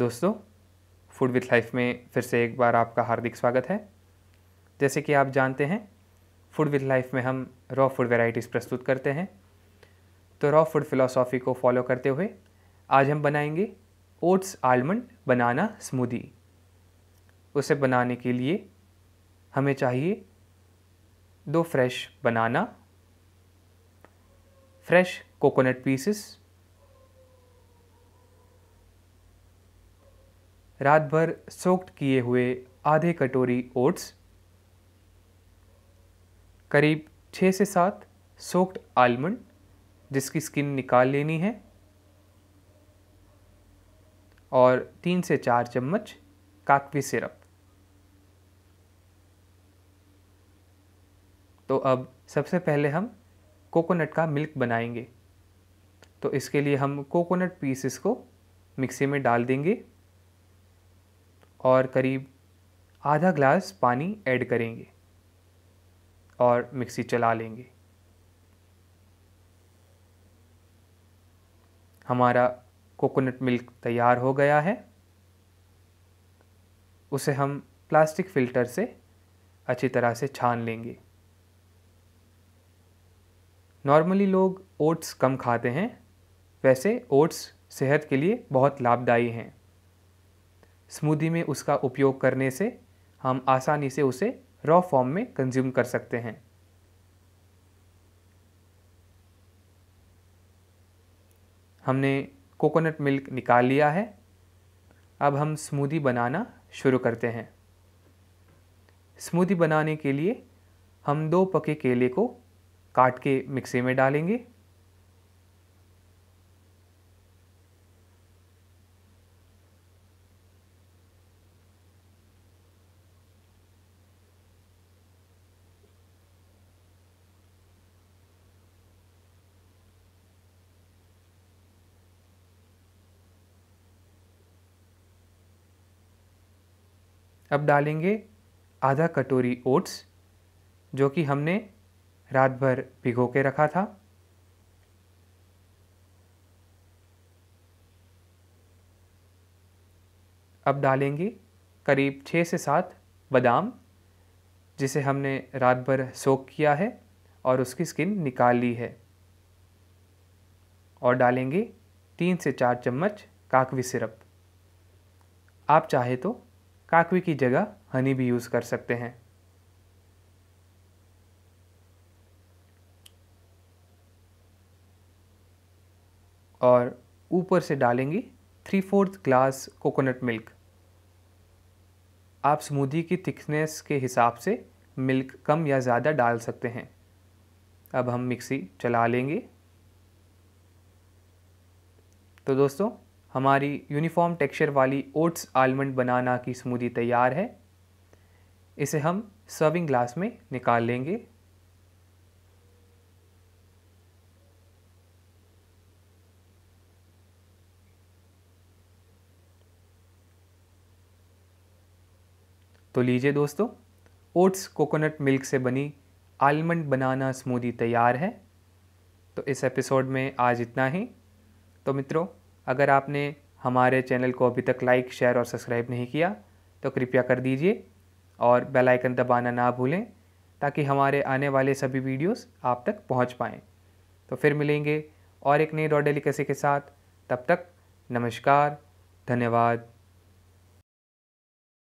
दोस्तों food with life में फिर से एक बार आपका हार्दिक स्वागत है जैसे कि आप जानते हैं फूड विथ लाइफ में हम रॉ फूड वेराइटीज़ प्रस्तुत करते हैं तो रॉ फूड फिलोसॉफी को फॉलो करते हुए आज हम बनाएंगे ओट्स आलमंड बनाना स्मूदी उसे बनाने के लिए हमें चाहिए दो fresh banana fresh coconut pieces रात भर सोक्ट किए हुए आधे कटोरी ओट्स करीब छः से सात सोक्ड आलमंड जिसकी स्किन निकाल लेनी है और तीन से चार चम्मच काकवी सिरप तो अब सबसे पहले हम कोकोनट का मिल्क बनाएंगे तो इसके लिए हम कोकोनट पीसेस को मिक्सी में डाल देंगे और करीब आधा ग्लास पानी ऐड करेंगे और मिक्सी चला लेंगे हमारा कोकोनट मिल्क तैयार हो गया है उसे हम प्लास्टिक फ़िल्टर से अच्छी तरह से छान लेंगे नॉर्मली लोग ओट्स कम खाते हैं वैसे ओट्स सेहत के लिए बहुत लाभदायी हैं स्मूदी में उसका उपयोग करने से हम आसानी से उसे रॉ फॉर्म में कंज्यूम कर सकते हैं हमने कोकोनट मिल्क निकाल लिया है अब हम स्मूदी बनाना शुरू करते हैं स्मूदी बनाने के लिए हम दो पके केले को काट के मिक्सी में डालेंगे अब डालेंगे आधा कटोरी ओट्स जो कि हमने रात भर भिगो के रखा था अब डालेंगे करीब छः से सात बादाम जिसे हमने रात भर सोख किया है और उसकी स्किन निकाल ली है और डालेंगे तीन से चार चम्मच काकवी सिरप आप चाहे तो काकवी की जगह हनी भी यूज़ कर सकते हैं और ऊपर से डालेंगे three fourth glass coconut milk आप स्मूदी की थिकनेस के हिसाब से मिल्क कम या ज़्यादा डाल सकते हैं अब हम मिक्सी चला लेंगे तो दोस्तों हमारी यूनिफॉर्म टेक्सचर वाली ओट्स आलमंड बनाना की स्मूदी तैयार है इसे हम सर्विंग ग्लास में निकाल लेंगे तो लीजिए दोस्तों ओट्स कोकोनट मिल्क से बनी आलमंड बनाना स्मूदी तैयार है तो इस एपिसोड में आज इतना ही तो मित्रों अगर आपने हमारे चैनल को अभी तक लाइक शेयर और सब्सक्राइब नहीं किया तो कृपया कर दीजिए और बेल आइकन दबाना ना भूलें ताकि हमारे आने वाले सभी वीडियोस आप तक पहुंच पाएँ तो फिर मिलेंगे और एक नई डॉ के साथ तब तक नमस्कार धन्यवाद